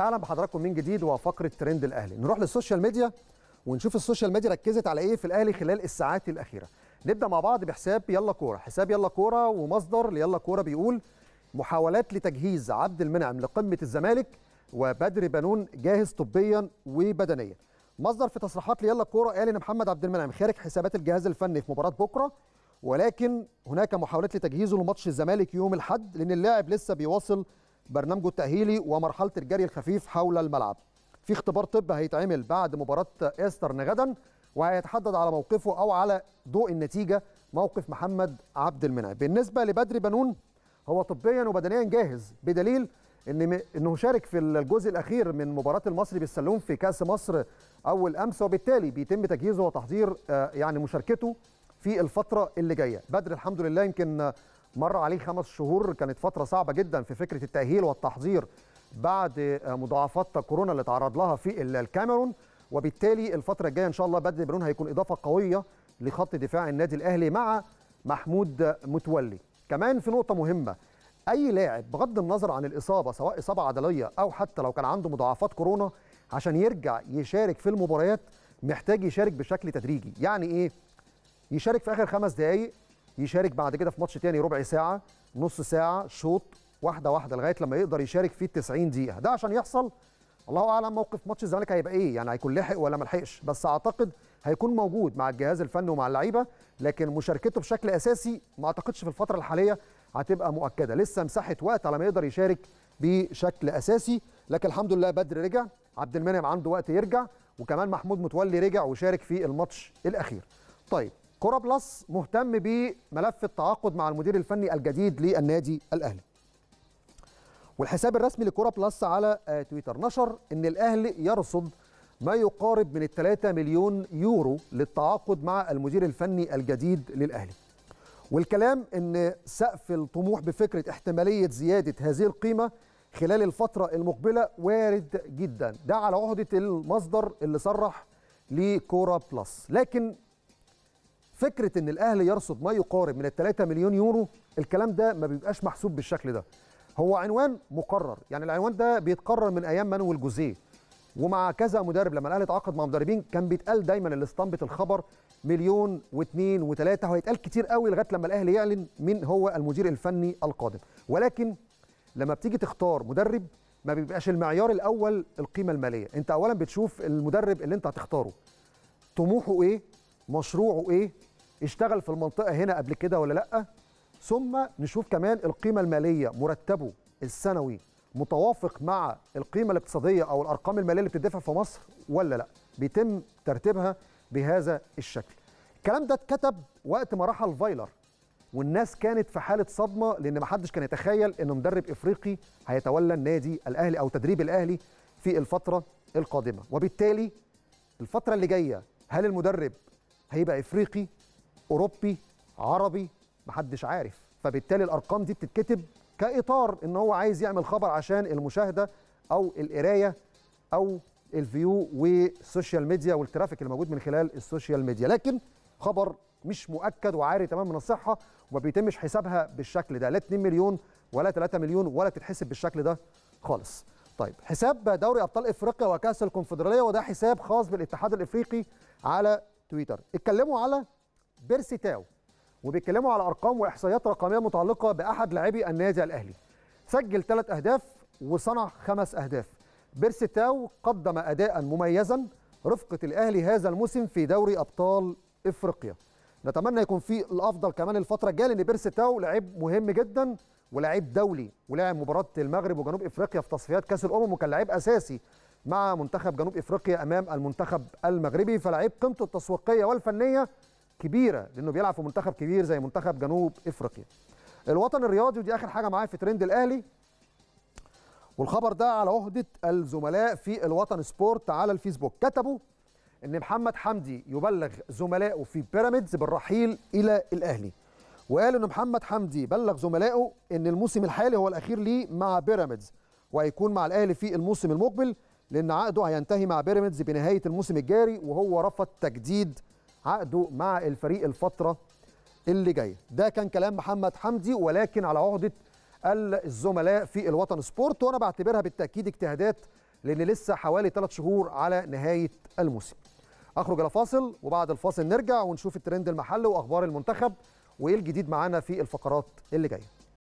اهلا بحضراتكم من جديد وفقره ترند الاهلي نروح للسوشيال ميديا ونشوف السوشيال ميديا ركزت على ايه في الاهلي خلال الساعات الاخيره نبدا مع بعض بحساب يلا كوره حساب يلا كوره ومصدر ليلا كوره بيقول محاولات لتجهيز عبد المنعم لقمه الزمالك وبدر بنون جاهز طبيا وبدنيا مصدر في تصريحات ليلا كوره قال ان محمد عبد المنعم خارج حسابات الجهاز الفني في مباراه بكره ولكن هناك محاولات لتجهيزه لماتش الزمالك يوم الاحد لان اللاعب لسه بيواصل برنامجه التأهيلي ومرحلة الجري الخفيف حول الملعب في اختبار طب هيتعمل بعد مباراة إيسترن غدا وهيتحدد على موقفه أو على ضوء النتيجة موقف محمد عبد المنعم بالنسبة لبدري بنون هو طبيا وبدنيا جاهز بدليل ان انه شارك في الجزء الاخير من مباراه المصري بالسلوم في كاس مصر اول امس وبالتالي بيتم تجهيزه وتحضير آه، يعني مشاركته في الفتره اللي جايه بدر الحمد لله يمكن مر عليه خمس شهور كانت فتره صعبه جدا في فكره التاهيل والتحضير بعد آه، مضاعفات كورونا اللي تعرض لها في الكاميرون وبالتالي الفتره الجايه ان شاء الله بدل بنون هيكون اضافه قويه لخط دفاع النادي الاهلي مع محمود متولي كمان في نقطه مهمه اي لاعب بغض النظر عن الاصابه سواء اصابه عضليه او حتى لو كان عنده مضاعفات كورونا عشان يرجع يشارك في المباريات محتاج يشارك بشكل تدريجي يعني ايه يشارك في اخر خمس دقائق يشارك بعد كده في ماتش تاني ربع ساعه نص ساعه شوط واحده واحده لغايه لما يقدر يشارك فيه 90 دقيقه ده عشان يحصل الله اعلم موقف ماتش الزمالك هيبقى ايه يعني هيكون لحق ولا ما لحقش بس اعتقد هيكون موجود مع الجهاز الفني ومع اللعيبه لكن مشاركته بشكل اساسي ما اعتقدش في الفتره الحاليه هتبقى مؤكده لسه مساحه وقت على ما يقدر يشارك بشكل اساسي لكن الحمد لله بدر رجع عبد المنعم عنده وقت يرجع وكمان محمود متولي رجع وشارك في الماتش الاخير طيب كرة بلس مهتم بملف التعاقد مع المدير الفني الجديد للنادي الأهلي والحساب الرسمي لكرة بلس على آه، تويتر نشر أن الأهلي يرصد ما يقارب من 3 مليون يورو للتعاقد مع المدير الفني الجديد للأهلي والكلام أن سقف الطموح بفكرة احتمالية زيادة هذه القيمة خلال الفترة المقبلة وارد جدا ده على عهدة المصدر اللي صرح لكورا بلس لكن فكره ان الاهلي يرصد ما يقارب من ال 3 مليون يورو الكلام ده ما بيبقاش محسوب بالشكل ده هو عنوان مقرر يعني العنوان ده بيتقرر من ايام مانويل جوزيه ومع كذا مدرب لما الاهلي اتعاقد مع مدربين كان بيتقال دايما الاسطمبه الخبر مليون واثنين وثلاثه وهيتقال كتير قوي لغايه لما الاهلي يعلن مين هو المدير الفني القادم ولكن لما بتيجي تختار مدرب ما بيبقاش المعيار الاول القيمه الماليه انت اولا بتشوف المدرب اللي انت هتختاره طموحه ايه مشروعه ايه اشتغل في المنطقه هنا قبل كده ولا لا ثم نشوف كمان القيمه الماليه مرتبه السنوي متوافق مع القيمه الاقتصاديه او الارقام الماليه اللي بتدفع في مصر ولا لا بيتم ترتيبها بهذا الشكل الكلام ده اتكتب وقت ما رحل فايلر والناس كانت في حاله صدمه لان ما حدش كان يتخيل ان مدرب افريقي هيتولى النادي الاهلي او تدريب الاهلي في الفتره القادمه وبالتالي الفتره اللي جايه هل المدرب هيبقى افريقي اوروبي عربي محدش عارف فبالتالي الارقام دي بتتكتب كاطار ان هو عايز يعمل خبر عشان المشاهده او القرايه او الفيو والسوشيال ميديا والترافيك اللي موجود من خلال السوشيال ميديا لكن خبر مش مؤكد وعاري تمام من الصحه وما بيتمش حسابها بالشكل ده لا 2 مليون ولا 3 مليون ولا تتحسب بالشكل ده خالص طيب حساب دوري ابطال افريقيا وكاس الكونفدراليه وده حساب خاص بالاتحاد الافريقي على تويتر اتكلموا على بيرسي تاو وبيتكلموا على ارقام واحصائيات رقميه متعلقه باحد لاعبي النادي الاهلي سجل ثلاث اهداف وصنع خمس اهداف بيرسي تاو قدم اداء مميزا رفقه الاهلي هذا الموسم في دوري ابطال افريقيا نتمنى يكون في الافضل كمان الفتره الجايه لان بيرسي تاو لعيب مهم جدا ولاعب دولي ولعب مباراه المغرب وجنوب افريقيا في تصفيات كاس الامم وكان لعيب اساسي مع منتخب جنوب افريقيا امام المنتخب المغربي فلعيب قيمته التسويقيه والفنيه كبيره لانه بيلعب في منتخب كبير زي منتخب جنوب افريقيا الوطن الرياضي ودي اخر حاجه معايا في ترند الاهلي والخبر ده على عهده الزملاء في الوطن سبورت على الفيسبوك كتبوا ان محمد حمدي يبلغ زملائه في بيراميدز بالرحيل الى الاهلي وقال ان محمد حمدي بلغ زملائه ان الموسم الحالي هو الاخير ليه مع بيراميدز وهيكون مع الاهلي في الموسم المقبل لان عقده هينتهي مع بيراميدز بنهايه الموسم الجاري وهو رفض تجديد عقده مع الفريق الفتره اللي جايه ده كان كلام محمد حمدي ولكن على عهده الزملاء في الوطن سبورت وانا بعتبرها بالتاكيد اجتهادات لان لسه حوالي 3 شهور على نهايه الموسم اخرج الى فاصل وبعد الفاصل نرجع ونشوف الترند المحلي واخبار المنتخب وايه الجديد معانا في الفقرات اللي جايه